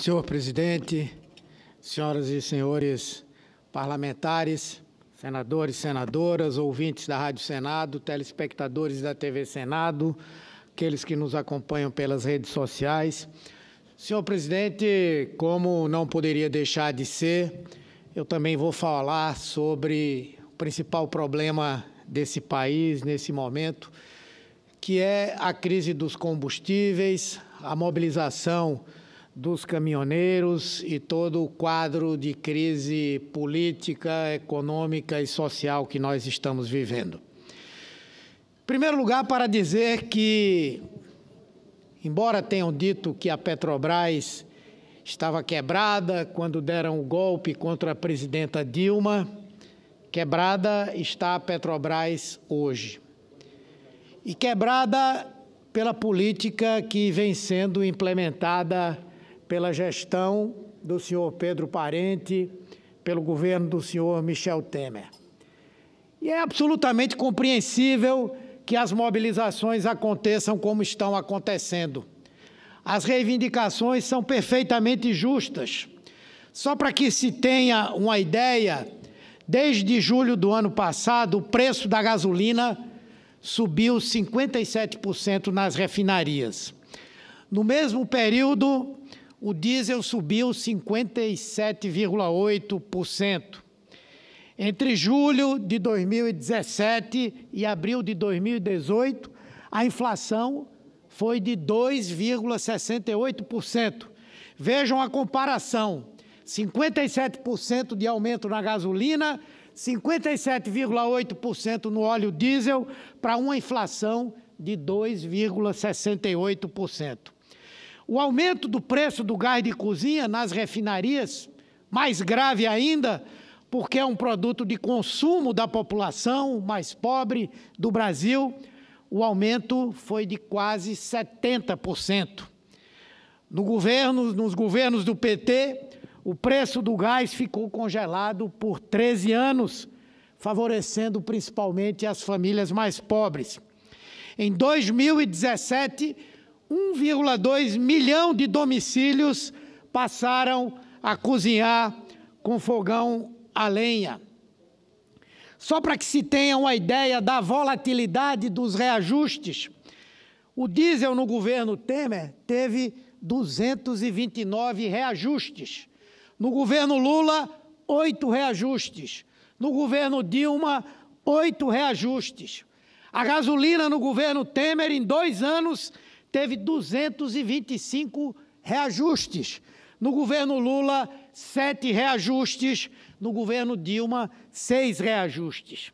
Senhor presidente, senhoras e senhores parlamentares, senadores, senadoras, ouvintes da Rádio Senado, telespectadores da TV Senado, aqueles que nos acompanham pelas redes sociais. Senhor presidente, como não poderia deixar de ser, eu também vou falar sobre o principal problema desse país nesse momento, que é a crise dos combustíveis, a mobilização dos caminhoneiros e todo o quadro de crise política, econômica e social que nós estamos vivendo. Em primeiro lugar, para dizer que, embora tenham dito que a Petrobras estava quebrada quando deram o golpe contra a presidenta Dilma, quebrada está a Petrobras hoje. E quebrada pela política que vem sendo implementada pela gestão do senhor Pedro Parente, pelo governo do senhor Michel Temer. E é absolutamente compreensível que as mobilizações aconteçam como estão acontecendo. As reivindicações são perfeitamente justas. Só para que se tenha uma ideia, desde julho do ano passado, o preço da gasolina subiu 57% nas refinarias. No mesmo período, o diesel subiu 57,8%. Entre julho de 2017 e abril de 2018, a inflação foi de 2,68%. Vejam a comparação: 57% de aumento na gasolina, 57,8% no óleo diesel, para uma inflação de 2,68%. O aumento do preço do gás de cozinha nas refinarias, mais grave ainda, porque é um produto de consumo da população mais pobre do Brasil, o aumento foi de quase 70%. No governo, nos governos do PT, o preço do gás ficou congelado por 13 anos, favorecendo principalmente as famílias mais pobres. Em 2017, 1,2 milhão de domicílios passaram a cozinhar com fogão a lenha. Só para que se tenha uma ideia da volatilidade dos reajustes, o diesel no governo Temer teve 229 reajustes. No governo Lula, oito reajustes. No governo Dilma, oito reajustes. A gasolina no governo Temer, em dois anos, teve 225 reajustes. No governo Lula, sete reajustes. No governo Dilma, seis reajustes.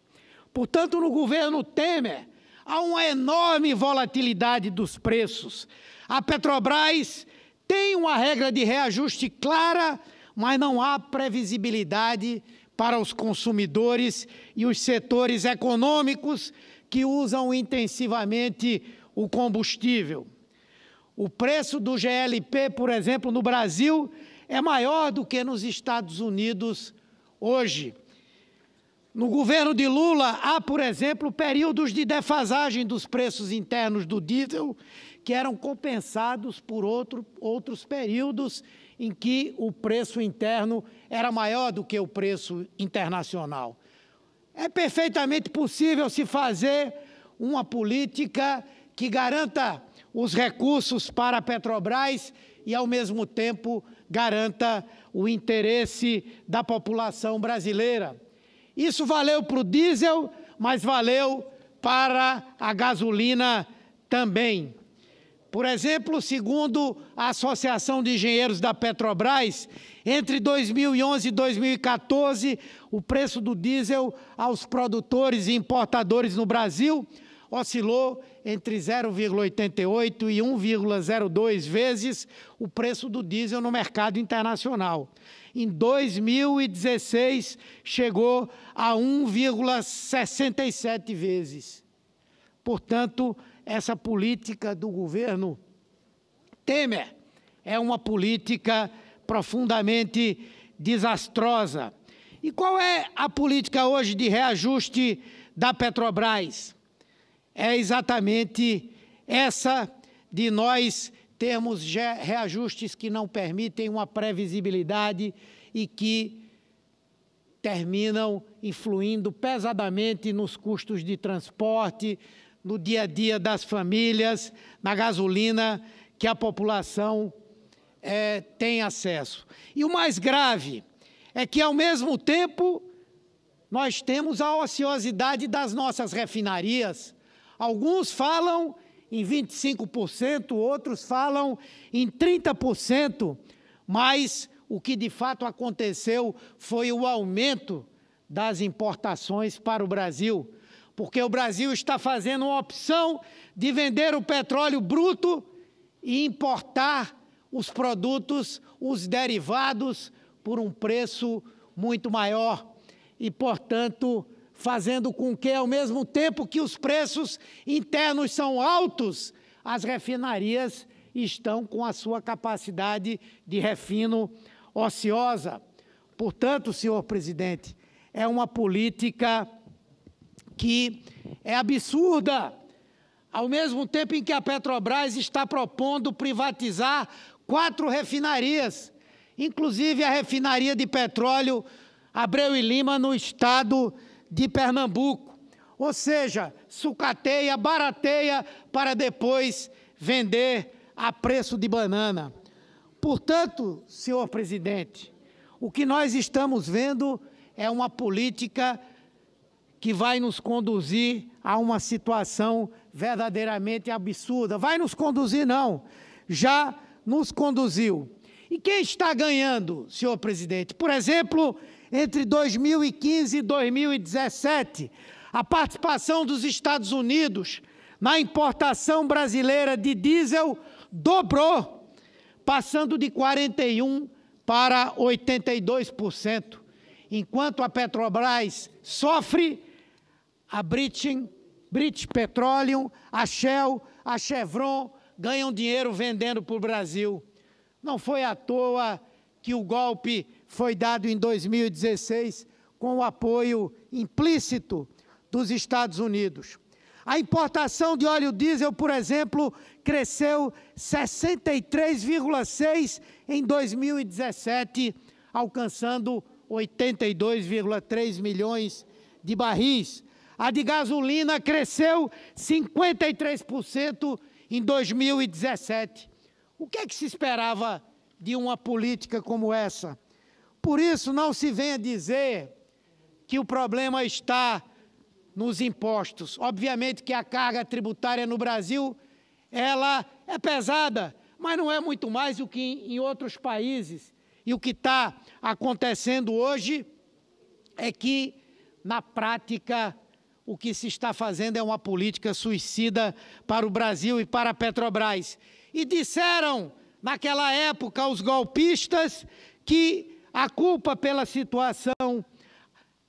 Portanto, no governo Temer, há uma enorme volatilidade dos preços. A Petrobras tem uma regra de reajuste clara, mas não há previsibilidade para os consumidores e os setores econômicos que usam intensivamente o combustível. O preço do GLP, por exemplo, no Brasil é maior do que nos Estados Unidos hoje. No governo de Lula, há, por exemplo, períodos de defasagem dos preços internos do diesel, que eram compensados por outro, outros períodos em que o preço interno era maior do que o preço internacional. É perfeitamente possível se fazer uma política que garanta os recursos para a Petrobras e, ao mesmo tempo, garanta o interesse da população brasileira. Isso valeu para o diesel, mas valeu para a gasolina também. Por exemplo, segundo a Associação de Engenheiros da Petrobras, entre 2011 e 2014, o preço do diesel aos produtores e importadores no Brasil oscilou entre 0,88 e 1,02 vezes o preço do diesel no mercado internacional. Em 2016, chegou a 1,67 vezes. Portanto, essa política do governo Temer é uma política profundamente desastrosa. E qual é a política hoje de reajuste da Petrobras? é exatamente essa de nós termos reajustes que não permitem uma previsibilidade e que terminam influindo pesadamente nos custos de transporte, no dia a dia das famílias, na gasolina que a população é, tem acesso. E o mais grave é que, ao mesmo tempo, nós temos a ociosidade das nossas refinarias, Alguns falam em 25%, outros falam em 30%, mas o que de fato aconteceu foi o aumento das importações para o Brasil, porque o Brasil está fazendo uma opção de vender o petróleo bruto e importar os produtos, os derivados, por um preço muito maior. E, portanto, fazendo com que, ao mesmo tempo que os preços internos são altos, as refinarias estão com a sua capacidade de refino ociosa. Portanto, senhor presidente, é uma política que é absurda. Ao mesmo tempo em que a Petrobras está propondo privatizar quatro refinarias, inclusive a refinaria de petróleo Abreu e Lima, no estado de Pernambuco. Ou seja, sucateia, barateia para depois vender a preço de banana. Portanto, senhor presidente, o que nós estamos vendo é uma política que vai nos conduzir a uma situação verdadeiramente absurda. Vai nos conduzir, não. Já nos conduziu. E quem está ganhando, senhor presidente? Por exemplo, entre 2015 e 2017, a participação dos Estados Unidos na importação brasileira de diesel dobrou, passando de 41 para 82%. Enquanto a Petrobras sofre, a British, British Petroleum, a Shell, a Chevron ganham dinheiro vendendo para o Brasil. Não foi à toa que o golpe foi dado em 2016 com o apoio implícito dos Estados Unidos. A importação de óleo diesel, por exemplo, cresceu 63,6% em 2017, alcançando 82,3 milhões de barris. A de gasolina cresceu 53% em 2017. O que é que se esperava de uma política como essa? Por isso, não se venha dizer que o problema está nos impostos. Obviamente que a carga tributária no Brasil, ela é pesada, mas não é muito mais do que em outros países. E o que está acontecendo hoje é que, na prática, o que se está fazendo é uma política suicida para o Brasil e para a Petrobras. E disseram, naquela época, os golpistas que a culpa pela situação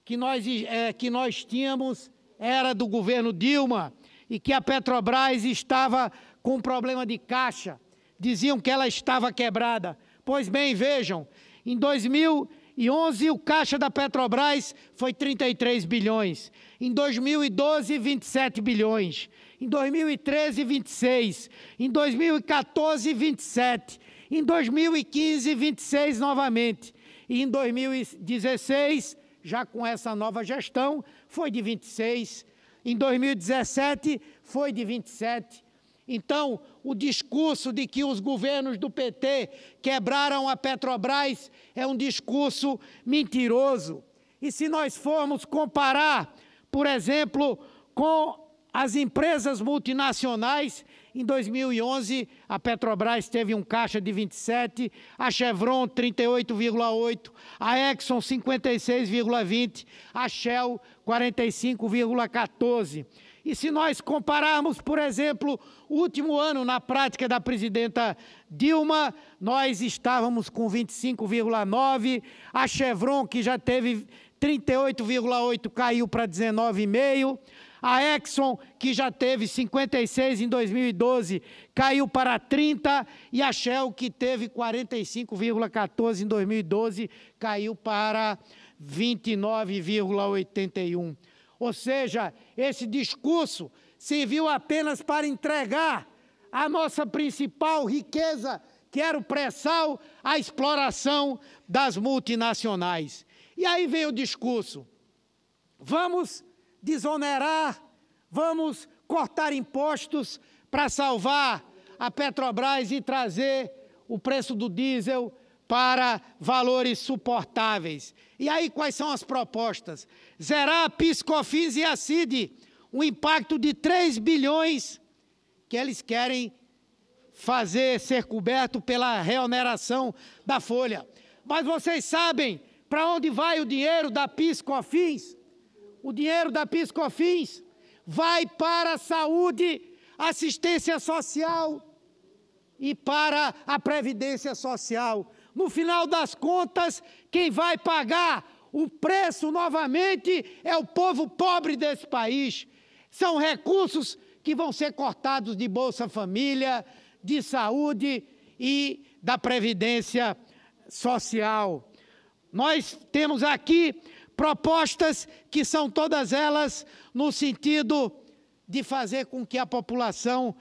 que nós, é, que nós tínhamos era do governo Dilma e que a Petrobras estava com problema de caixa. Diziam que ela estava quebrada. Pois bem, vejam, em 2011 o caixa da Petrobras foi 33 bilhões. Em 2012, 27 bilhões. Em 2013, 26. Em 2014, 27. Em 2015, 26 novamente. E em 2016, já com essa nova gestão, foi de 26. Em 2017, foi de 27. Então, o discurso de que os governos do PT quebraram a Petrobras é um discurso mentiroso. E se nós formos comparar, por exemplo, com as empresas multinacionais, em 2011, a Petrobras teve um caixa de 27, a Chevron 38,8, a Exxon 56,20, a Shell 45,14. E se nós compararmos, por exemplo, o último ano na prática da presidenta Dilma, nós estávamos com 25,9, a Chevron que já teve 38,8 caiu para 19,5, a Exxon, que já teve 56 em 2012, caiu para 30 e a Shell, que teve 45,14 em 2012, caiu para 29,81. Ou seja, esse discurso serviu apenas para entregar a nossa principal riqueza, que era o pré-sal, à exploração das multinacionais. E aí vem o discurso. Vamos desonerar, vamos cortar impostos para salvar a Petrobras e trazer o preço do diesel para valores suportáveis. E aí, quais são as propostas? Zerar a Piscofins e a CID, um impacto de 3 bilhões que eles querem fazer ser coberto pela reoneração da folha. Mas vocês sabem para onde vai o dinheiro da Piscofins? o dinheiro da Piscofins vai para a saúde, assistência social e para a previdência social. No final das contas, quem vai pagar o preço novamente é o povo pobre desse país. São recursos que vão ser cortados de Bolsa Família, de saúde e da previdência social. Nós temos aqui propostas que são todas elas no sentido de fazer com que a população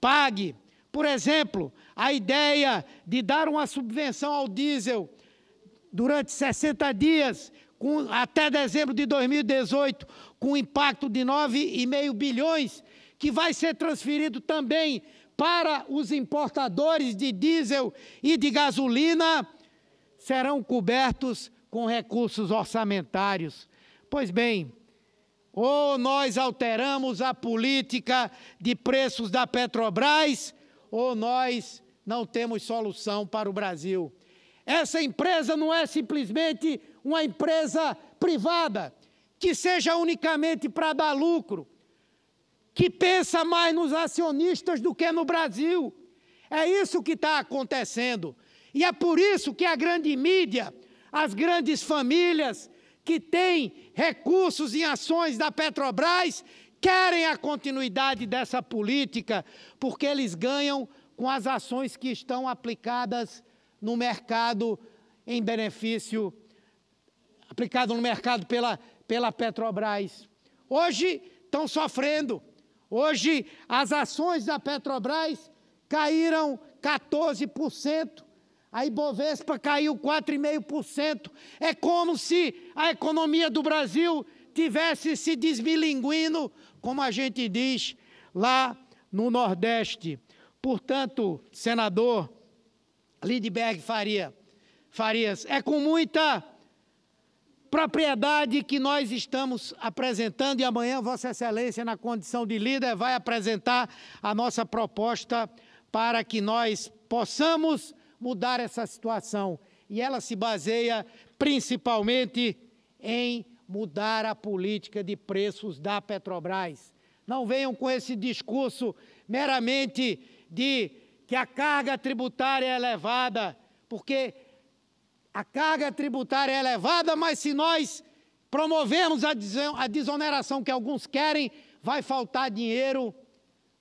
pague. Por exemplo, a ideia de dar uma subvenção ao diesel durante 60 dias, com, até dezembro de 2018, com impacto de 9,5 bilhões, que vai ser transferido também para os importadores de diesel e de gasolina, serão cobertos com recursos orçamentários. Pois bem, ou nós alteramos a política de preços da Petrobras, ou nós não temos solução para o Brasil. Essa empresa não é simplesmente uma empresa privada que seja unicamente para dar lucro, que pensa mais nos acionistas do que no Brasil. É isso que está acontecendo. E é por isso que a grande mídia as grandes famílias que têm recursos em ações da Petrobras querem a continuidade dessa política, porque eles ganham com as ações que estão aplicadas no mercado em benefício aplicado no mercado pela, pela Petrobras. Hoje estão sofrendo. Hoje as ações da Petrobras caíram 14%. A Ibovespa caiu 4,5%. É como se a economia do Brasil tivesse se desmilinguindo, como a gente diz lá no Nordeste. Portanto, senador Lindberg Faria, Farias, é com muita propriedade que nós estamos apresentando e amanhã Vossa Excelência, na condição de líder, vai apresentar a nossa proposta para que nós possamos mudar essa situação. E ela se baseia principalmente em mudar a política de preços da Petrobras. Não venham com esse discurso meramente de que a carga tributária é elevada, porque a carga tributária é elevada, mas se nós promovemos a desoneração que alguns querem, vai faltar dinheiro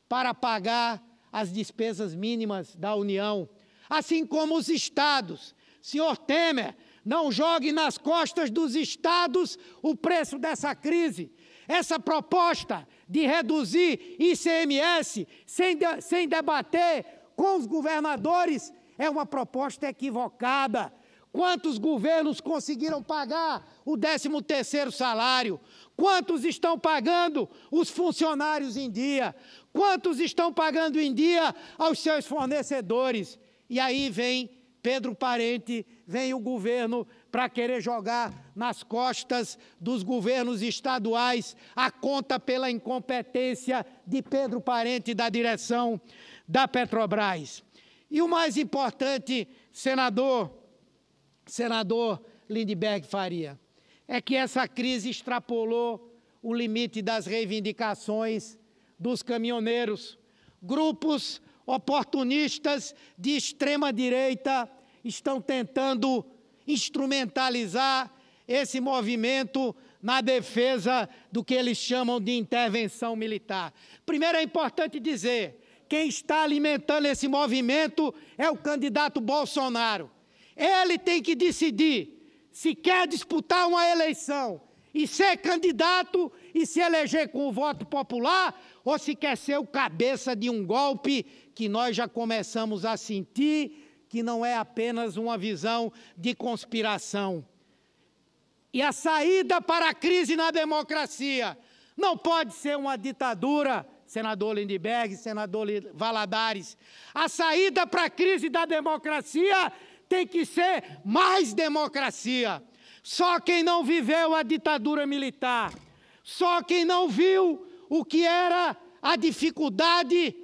para pagar as despesas mínimas da União assim como os estados. Senhor Temer, não jogue nas costas dos estados o preço dessa crise. Essa proposta de reduzir ICMS sem, de, sem debater com os governadores é uma proposta equivocada. Quantos governos conseguiram pagar o 13º salário? Quantos estão pagando os funcionários em dia? Quantos estão pagando em dia aos seus fornecedores? E aí vem Pedro Parente, vem o governo para querer jogar nas costas dos governos estaduais a conta pela incompetência de Pedro Parente da direção da Petrobras. E o mais importante, senador, senador Lindbergh Faria, é que essa crise extrapolou o limite das reivindicações dos caminhoneiros. Grupos oportunistas de extrema direita estão tentando instrumentalizar esse movimento na defesa do que eles chamam de intervenção militar. Primeiro é importante dizer, quem está alimentando esse movimento é o candidato Bolsonaro. Ele tem que decidir se quer disputar uma eleição e ser é candidato e se eleger com o voto popular, ou se quer ser o cabeça de um golpe que nós já começamos a sentir, que não é apenas uma visão de conspiração. E a saída para a crise na democracia não pode ser uma ditadura, senador Lindbergh, senador Valadares. A saída para a crise da democracia tem que ser mais democracia. Só quem não viveu a ditadura militar, só quem não viu o que era a dificuldade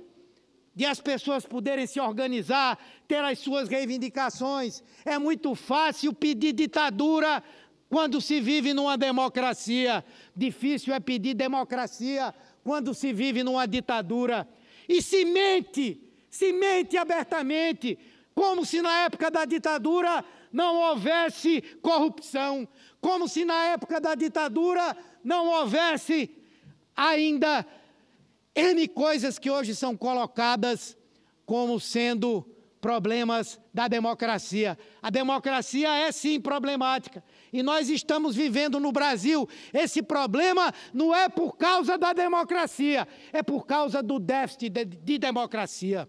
de as pessoas poderem se organizar, ter as suas reivindicações. É muito fácil pedir ditadura quando se vive numa democracia. Difícil é pedir democracia quando se vive numa ditadura. E se mente, se mente abertamente, como se na época da ditadura não houvesse corrupção, como se na época da ditadura não houvesse ainda N coisas que hoje são colocadas como sendo problemas da democracia. A democracia é sim problemática. E nós estamos vivendo no Brasil esse problema não é por causa da democracia, é por causa do déficit de, de democracia.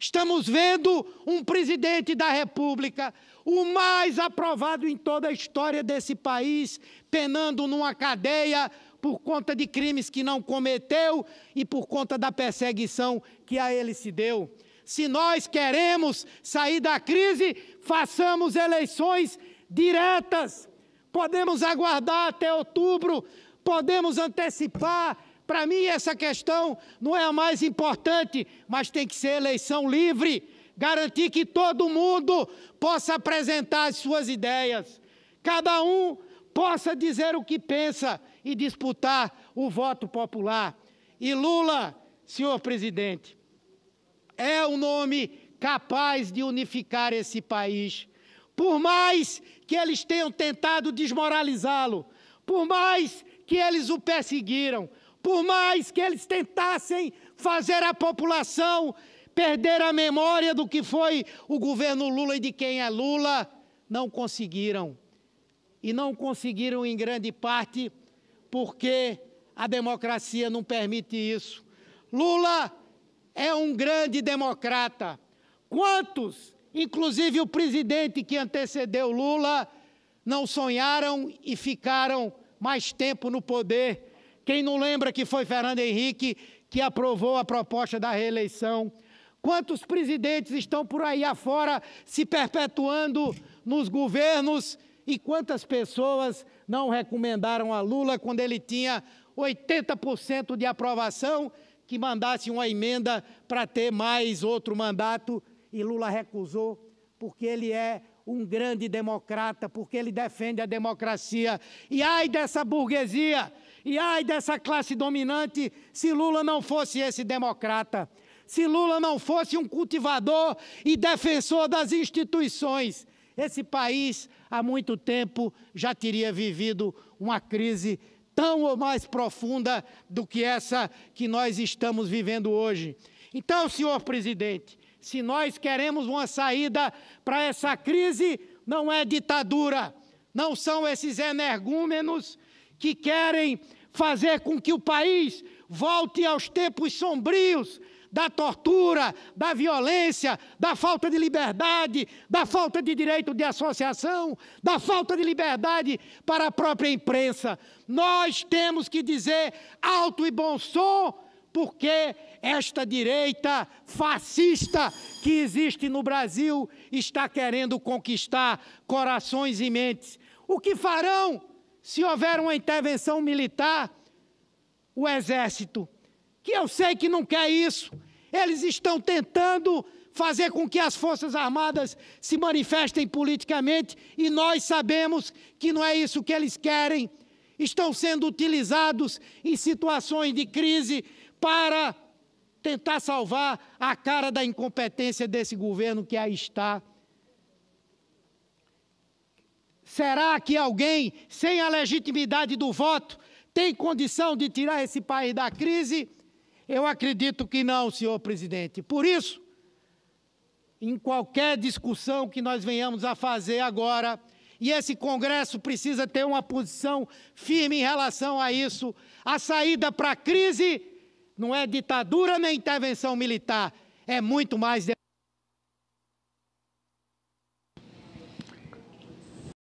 Estamos vendo um presidente da República, o mais aprovado em toda a história desse país, penando numa cadeia por conta de crimes que não cometeu e por conta da perseguição que a ele se deu. Se nós queremos sair da crise, façamos eleições diretas. Podemos aguardar até outubro, podemos antecipar para mim, essa questão não é a mais importante, mas tem que ser eleição livre garantir que todo mundo possa apresentar as suas ideias, cada um possa dizer o que pensa e disputar o voto popular. E Lula, senhor presidente, é um nome capaz de unificar esse país. Por mais que eles tenham tentado desmoralizá-lo, por mais que eles o perseguiram, por mais que eles tentassem fazer a população perder a memória do que foi o governo Lula e de quem é Lula, não conseguiram. E não conseguiram em grande parte porque a democracia não permite isso. Lula é um grande democrata. Quantos, inclusive o presidente que antecedeu Lula, não sonharam e ficaram mais tempo no poder quem não lembra que foi Fernando Henrique que aprovou a proposta da reeleição? Quantos presidentes estão por aí afora se perpetuando nos governos e quantas pessoas não recomendaram a Lula quando ele tinha 80% de aprovação que mandasse uma emenda para ter mais outro mandato e Lula recusou porque ele é um grande democrata, porque ele defende a democracia. E ai dessa burguesia e ai dessa classe dominante, se Lula não fosse esse democrata, se Lula não fosse um cultivador e defensor das instituições, esse país há muito tempo já teria vivido uma crise tão ou mais profunda do que essa que nós estamos vivendo hoje. Então, senhor presidente, se nós queremos uma saída para essa crise, não é ditadura, não são esses energúmenos que querem fazer com que o país volte aos tempos sombrios da tortura, da violência, da falta de liberdade, da falta de direito de associação, da falta de liberdade para a própria imprensa. Nós temos que dizer alto e bom som, porque esta direita fascista que existe no Brasil está querendo conquistar corações e mentes. O que farão se houver uma intervenção militar, o exército, que eu sei que não quer isso, eles estão tentando fazer com que as Forças Armadas se manifestem politicamente e nós sabemos que não é isso que eles querem. Estão sendo utilizados em situações de crise para tentar salvar a cara da incompetência desse governo que aí está. Será que alguém, sem a legitimidade do voto, tem condição de tirar esse país da crise? Eu acredito que não, senhor presidente. Por isso, em qualquer discussão que nós venhamos a fazer agora, e esse Congresso precisa ter uma posição firme em relação a isso, a saída para a crise não é ditadura nem intervenção militar, é muito mais.